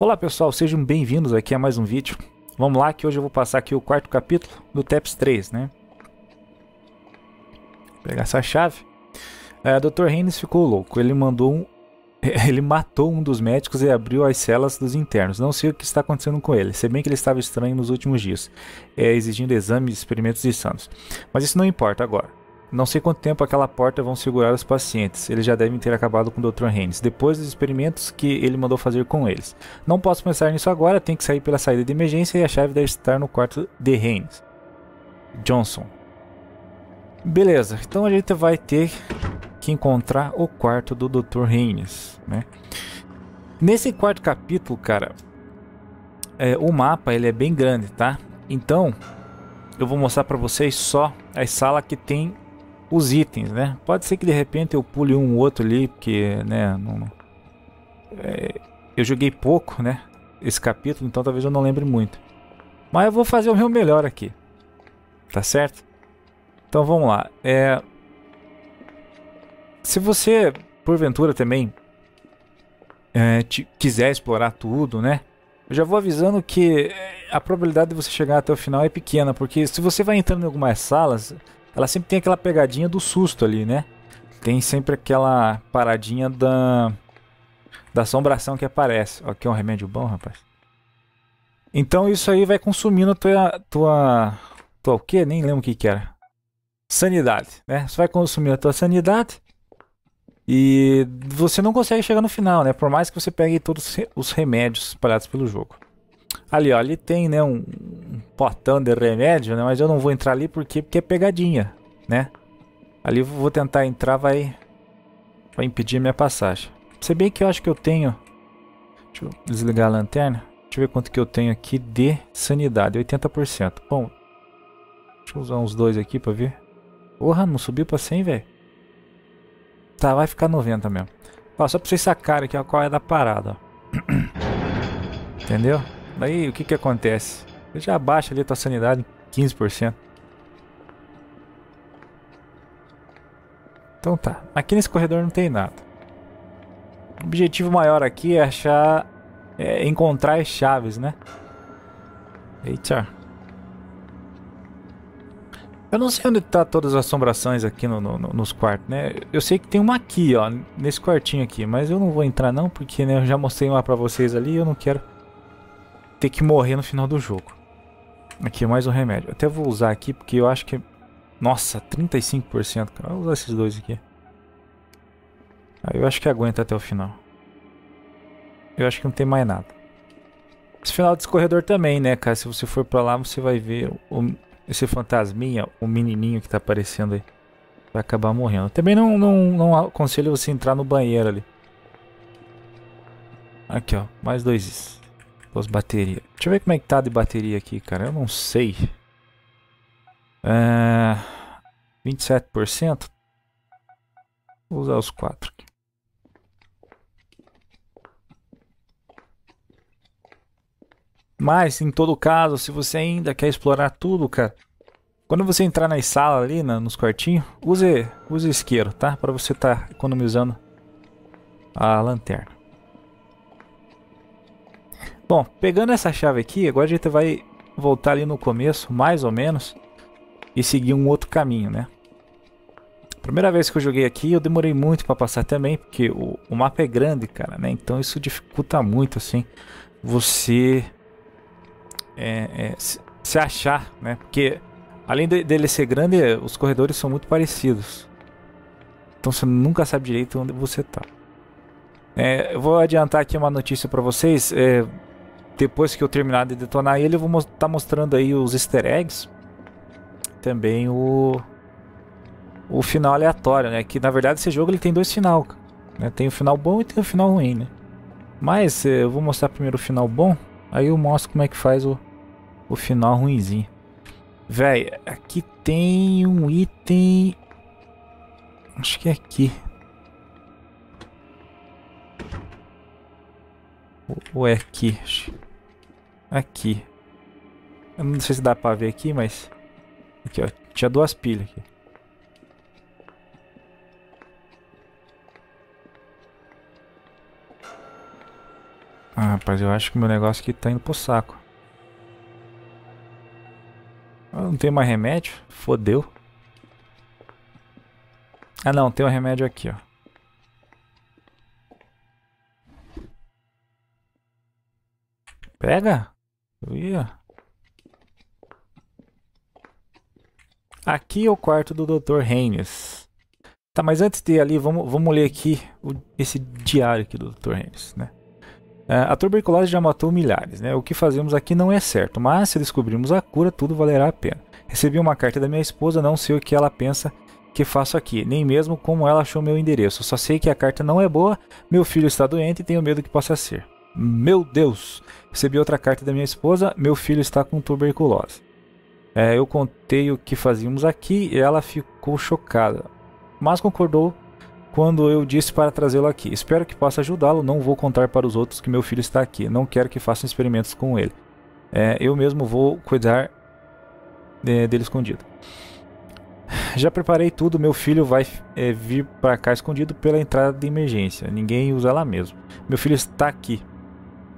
Olá pessoal, sejam bem-vindos aqui a mais um vídeo. Vamos lá que hoje eu vou passar aqui o quarto capítulo do TEPS 3, né? Vou pegar essa chave. É, Dr. Haynes ficou louco, ele mandou um... Ele matou um dos médicos e abriu as celas dos internos. Não sei o que está acontecendo com ele, se bem que ele estava estranho nos últimos dias, é, exigindo exames, e experimentos de exames. Mas isso não importa agora. Não sei quanto tempo aquela porta vão segurar os pacientes. Eles já devem ter acabado com o Dr. Haines. depois dos experimentos que ele mandou fazer com eles. Não posso pensar nisso agora, tenho que sair pela saída de emergência e a chave deve estar no quarto de Haines. Johnson. Beleza, então a gente vai ter que encontrar o quarto do Dr. Haines. né? Nesse quarto capítulo, cara, é, o mapa ele é bem grande, tá? Então, eu vou mostrar para vocês só as salas que tem os itens, né? Pode ser que de repente eu pule um outro ali, porque, né, não, é, eu joguei pouco, né, esse capítulo, então talvez eu não lembre muito. Mas eu vou fazer o meu melhor aqui, tá certo? Então vamos lá. É, se você, porventura também, é, te, quiser explorar tudo, né, eu já vou avisando que é, a probabilidade de você chegar até o final é pequena, porque se você vai entrando em algumas salas ela sempre tem aquela pegadinha do susto ali, né? Tem sempre aquela paradinha da, da assombração que aparece. Aqui é um remédio bom, rapaz. Então isso aí vai consumindo a tua. tua. tua o quê? Nem lembro o que, que era. Sanidade, né? Você vai consumindo a tua sanidade. E você não consegue chegar no final, né? Por mais que você pegue todos os remédios espalhados pelo jogo. Ali, ó, ali tem, né, um, potão de remédio, né? Mas eu não vou entrar ali porque, porque é pegadinha, né? Ali eu vou tentar entrar, vai, vai impedir minha passagem. Se bem que eu acho que eu tenho... Deixa eu desligar a lanterna. Deixa eu ver quanto que eu tenho aqui de sanidade. 80%. Bom, deixa eu usar uns dois aqui pra ver. Porra, não subiu pra 100, velho. Tá, vai ficar 90 mesmo. Ó, só pra vocês sacarem aqui ó, qual é da parada. Entendeu? Daí o que que acontece? Você já abaixa ali a tua sanidade 15%. Então tá, aqui nesse corredor não tem nada. O objetivo maior aqui é achar... É encontrar as chaves, né? Eita. Eu não sei onde tá todas as assombrações aqui no, no, nos quartos, né? Eu sei que tem uma aqui, ó, nesse quartinho aqui, mas eu não vou entrar não, porque né, eu já mostrei uma pra vocês ali e eu não quero ter que morrer no final do jogo. Aqui, é mais um remédio. Até vou usar aqui porque eu acho que... É, nossa, 35%. Vou usar esses dois aqui. Aí ah, eu acho que aguenta até o final. Eu acho que não tem mais nada. Esse final desse corredor também, né, cara? Se você for pra lá, você vai ver o, esse fantasminha, o menininho que tá aparecendo aí. Vai acabar morrendo. Também não, não, não aconselho você entrar no banheiro ali. Aqui, ó. Mais dois. Duas baterias. Deixa eu ver como é que tá de bateria aqui, cara. Eu não sei. É... 27%. Vou usar os quatro aqui. Mas, em todo caso, se você ainda quer explorar tudo, cara, quando você entrar nas salas ali, na, nos quartinhos, use, use isqueiro, tá? Para você estar tá economizando a lanterna. Bom, pegando essa chave aqui, agora a gente vai voltar ali no começo, mais ou menos, e seguir um outro caminho, né? Primeira vez que eu joguei aqui, eu demorei muito para passar também, porque o, o, mapa é grande, cara, né? Então isso dificulta muito, assim, você é, é, se, se achar, né? Porque além de, dele ser grande, os corredores são muito parecidos. Então você nunca sabe direito onde você tá. É, eu vou adiantar aqui uma notícia para vocês. É, depois que eu terminar de detonar ele, eu vou estar tá mostrando aí os easter eggs. Também o o final aleatório, né? Que na verdade esse jogo ele tem dois final, né? Tem o final bom e tem o final ruim, né? Mas eh, eu vou mostrar primeiro o final bom, aí eu mostro como é que faz o, o final ruimzinho. Véi, aqui tem um item... Acho que é aqui. Ou é aqui? Aqui. Eu não sei se dá pra ver aqui, mas... Aqui, ó. Tinha duas pilhas aqui. Ah, rapaz, eu acho que meu negócio aqui tá indo pro saco. Eu ah, não tem mais remédio? Fodeu. Ah não, tem um remédio aqui, ó. Pega? Ia. Então, aqui é o quarto do Dr. Reines. Tá, mas antes de ir ali, vamos, vamos ler aqui o, esse diário aqui do Dr. Reines, né? É, a tuberculose já matou milhares, né? O que fazemos aqui não é certo, mas se descobrirmos a cura, tudo valerá a pena. Recebi uma carta da minha esposa, não sei o que ela pensa que faço aqui, nem mesmo como ela achou meu endereço. Só sei que a carta não é boa, meu filho está doente e tenho medo que possa ser. Meu Deus! Recebi outra carta da minha esposa, meu filho está com tuberculose. É, eu contei o que fazíamos aqui e ela ficou chocada, mas concordou quando eu disse para trazê-lo aqui. Espero que possa ajudá-lo, não vou contar para os outros que meu filho está aqui, não quero que façam experimentos com ele. É, eu mesmo vou cuidar é, dele escondido. Já preparei tudo, meu filho vai é, vir para cá escondido pela entrada de emergência. Ninguém usa lá mesmo. Meu filho está aqui.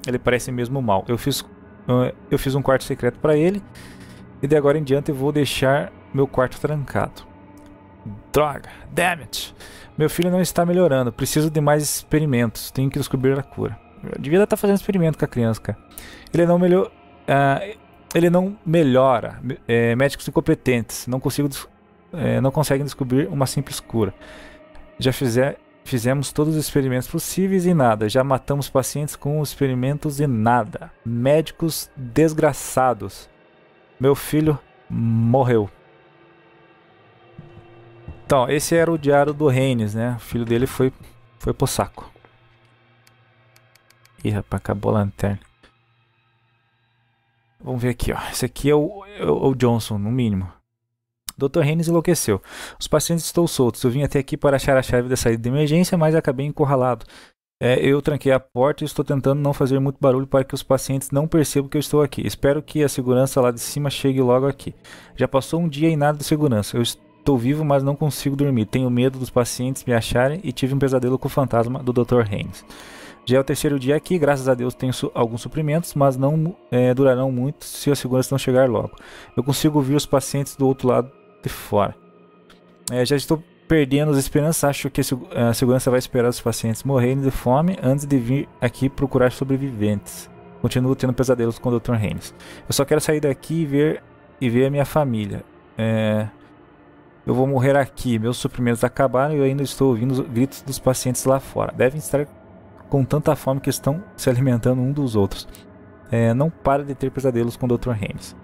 Ele parece mesmo mal. Eu fiz, ah, eu fiz um quarto secreto para ele. E de agora em diante eu vou deixar meu quarto trancado. Droga, damn it. Meu filho não está melhorando. Preciso de mais experimentos. Tenho que descobrir a cura. Eu devia estar fazendo experimento com a criança, cara. Ele não melhor. Uh, ele não melhora. É, médicos incompetentes. Não consigo. É, não conseguem descobrir uma simples cura. Já fizer, Fizemos todos os experimentos possíveis e nada. Já matamos pacientes com experimentos e nada. Médicos desgraçados. Meu filho morreu. Então, esse era o diário do Reines, né? O filho dele foi, foi pro saco. Ih, rapaz, acabou a lanterna. Vamos ver aqui, ó. Esse aqui é o, é o é Johnson, no mínimo. Dr. Haines enlouqueceu. Os pacientes estão soltos. Eu vim até aqui para achar a chave da saída de emergência, mas acabei encurralado. É, eu tranquei a porta e estou tentando não fazer muito barulho para que os pacientes não percebam que eu estou aqui. Espero que a segurança lá de cima chegue logo aqui. Já passou um dia e nada de segurança. Eu estou vivo, mas não consigo dormir. Tenho medo dos pacientes me acharem e tive um pesadelo com o fantasma do Dr. Haines. Já é o terceiro dia aqui, graças a Deus tenho su alguns suprimentos, mas não é, durarão muito se a segurança não chegar logo. Eu consigo ouvir os pacientes do outro lado de fora. É, já estou perdendo as esperanças. Acho que a segurança vai esperar os pacientes morrerem de fome antes de vir aqui procurar sobreviventes. Continuo tendo pesadelos com o Dr. Haynes. Eu só quero sair daqui e ver, e ver a minha família. É, eu vou morrer aqui. Meus suprimentos acabaram e eu ainda estou ouvindo os gritos dos pacientes lá fora. Devem estar com tanta fome que estão se alimentando um dos outros. É, não para de ter pesadelos com o Dr. Haynes.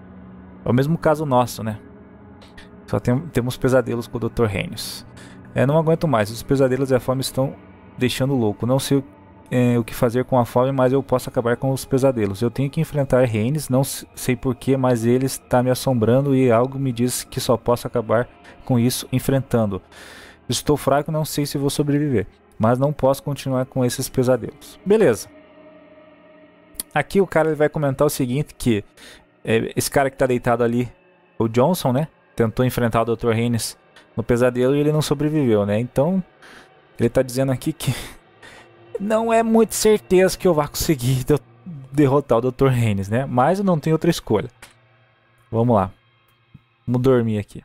É o mesmo caso nosso, né? Só tem, temos pesadelos com o Dr. Reynolds. É, não aguento mais, os pesadelos e a fome estão deixando louco. Não sei o, é, o que fazer com a fome, mas eu posso acabar com os pesadelos. Eu tenho que enfrentar Reynolds, não sei porquê, mas ele está me assombrando e algo me diz que só posso acabar com isso enfrentando. Estou fraco, não sei se vou sobreviver, mas não posso continuar com esses pesadelos. Beleza. Aqui o cara vai comentar o seguinte que é, esse cara que está deitado ali, o Johnson, né? tentou enfrentar o Dr. Haines, no pesadelo e ele não sobreviveu, né? Então, ele tá dizendo aqui que não é muito certeza que eu vá conseguir derrotar o Dr. Haines, né? Mas eu não tenho outra escolha. Vamos lá. Vamos dormir aqui.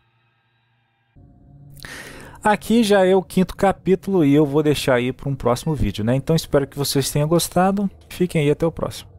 Aqui já é o quinto capítulo e eu vou deixar aí para um próximo vídeo, né? Então espero que vocês tenham gostado. Fiquem aí até o próximo.